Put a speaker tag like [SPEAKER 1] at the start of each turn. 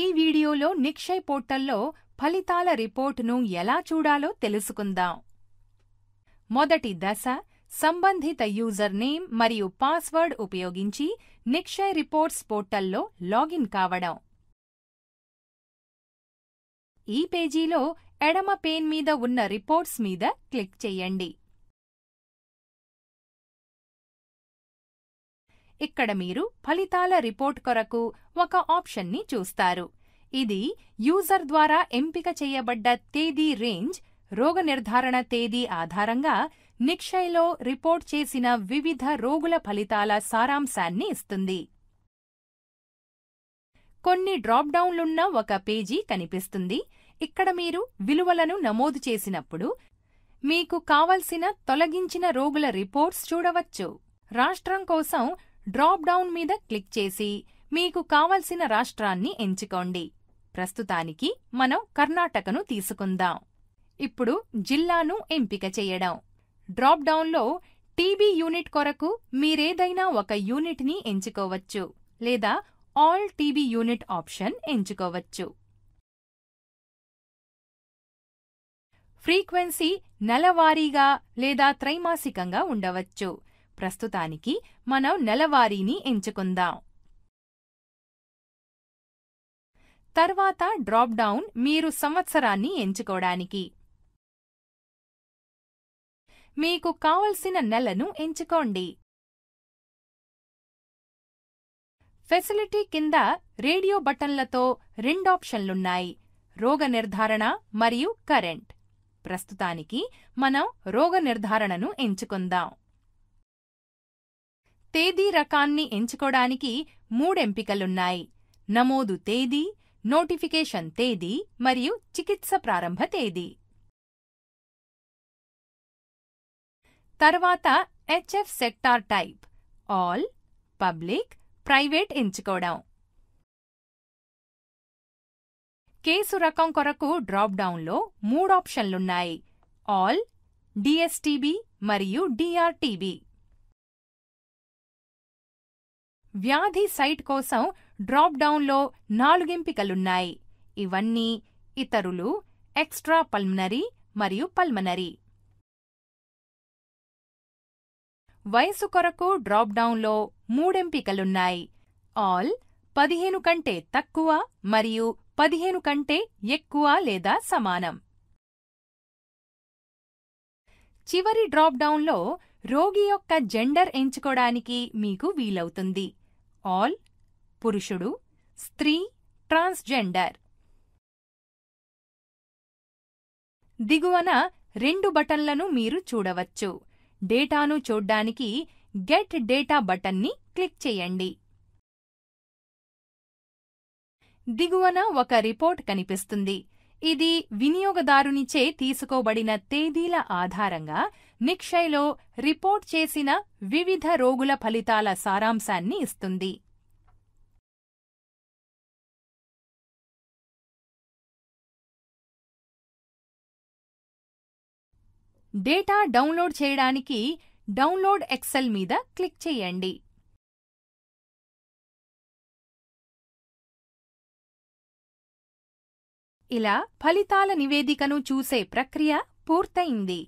[SPEAKER 1] ఈ వీడియోలో నిక్షయ్ పోర్టల్లో ఫలితాల రిపోర్టును ఎలా చూడాలో తెలుసుకుందాం మొదటి దశ సంబంధిత యూజర్ నేమ్ మరియు పాస్వర్డ్ ఉపయోగించి నిక్షయ్ రిపోర్ట్స్ పోర్టల్లో లాగిన్
[SPEAKER 2] కావడం ఈ పేజీలో ఎడమ పేన్ మీద ఉన్న రిపోర్ట్స్ మీద క్లిక్ చేయండి
[SPEAKER 1] ఇక్కడ మీరు ఫలితాల రిపోర్ట్ కొరకు ఒక ఆప్షన్ని చూస్తారు ఇది యూజర్ ద్వారా ఎంపిక చేయబడ్డ తేదీ రేంజ్ రోగ నిర్ధారణ తేదీ ఆధారంగా నిక్షయ్లో రిపోర్ట్ చేసిన వివిధ రోగుల ఫలితాల సారాంశాన్ని ఇస్తుంది కొన్ని డ్రాప్ డౌన్లున్న ఒక పేజీ కనిపిస్తుంది ఇక్కడ మీరు విలువలను నమోదు చేసినప్పుడు మీకు కావలసిన తొలగించిన రోగుల రిపోర్ట్స్ చూడవచ్చు రాష్ట్రం కోసం డ్రాప్ డౌన్ మీద క్లిక్ చేసి మీకు కావలసిన రాష్ట్రాన్ని ఎంచుకోండి ప్రస్తుతానికి మనం కర్ణాటకను తీసుకుందాం ఇప్పుడు జిల్లాను ఎంపిక చేయడం డ్రాప్ డౌన్లో టీబీ యూనిట్ కొరకు మీరేదైనా ఒక యూనిట్ని ఎంచుకోవచ్చు లేదా ఆల్ టీబీ యూనిట్ ఆప్షన్ ఎంచుకోవచ్చు ఫ్రీక్వెన్సీ నెలవారీగా లేదా త్రైమాసికంగా ఉండవచ్చు ప్రస్తుతానికి మనం నెలవారీని ఎంచుకుందాం తర్వాత డ్రాప్ డౌన్ మీరు సంవత్సరాన్ని ఎంచుకోవడానికి
[SPEAKER 2] మీకు కావలసిన నెలను ఎంచుకోండి ఫెసిలిటీ కింద రేడియో
[SPEAKER 1] బటన్లతో రెండాప్షన్లున్నాయి రోగ నిర్ధారణ మరియు కరెంట్ ప్రస్తుతానికి మనం రోగ నిర్ధారణను ఎంచుకుందాం తేదీ రకాన్ని ఎంచుకోడానికి మూడెంపికలున్నాయి నమోదు తేదీ నోటిఫికేషన్ తేదీ మరియు చికిత్స ప్రారంభ తేదీ తర్వాత HF sector type all public private ఎంచుకోవడం కేసు రకం కొరకు డ్రాప్ డౌన్లో మూడు ఆప్షన్లున్నాయి ఆల్ డిఎస్టీబీ మరియు డిఆర్టీబీ వ్యాధి సైట్ కోసం డ్రాప్ డౌన్లో నాలుగింపికలున్నాయి ఇవన్నీ ఇతరులు ఎక్స్ట్రా పల్మనరీ మరియు పల్మనరీ వయసు కొరకు డ్రాప్ డౌన్లో మూడెంపికలున్నాయి ఆల్ పదిహేను కంటే తక్కువ మరియు పదిహేను కంటే ఎక్కువ లేదా సమానం చివరి డ్రాప్ డౌన్లో రోగి యొక్క జెండర్ ఎంచుకోడానికి మీకు వీలవుతుంది ఆల్ పురుషుడు స్త్రీ ట్రాన్స్జెండర్ దిగువన రెండు బటన్లను మీరు చూడవచ్చు డేటాను చూడ్డానికి గెట్ డేటా బటన్ని క్లిక్ చేయండి దిగువన ఒక రిపోర్ట్ కనిపిస్తుంది ఇది వినియోగదారునిచే తీసుకోబడిన తేదీల ఆధారంగా నిక్షయ్లో రిపోర్ట్ చేసిన వివిధ
[SPEAKER 2] రోగుల ఫలితాల సారాంశాన్ని ఇస్తుంది డేటా డౌన్లోడ్ చేయడానికి డౌన్లోడ్ ఎక్సెల్ మీద క్లిక్ చేయండి ఇలా ఫలితాల నివేదికను చూసే ప్రక్రియ పూర్తయింది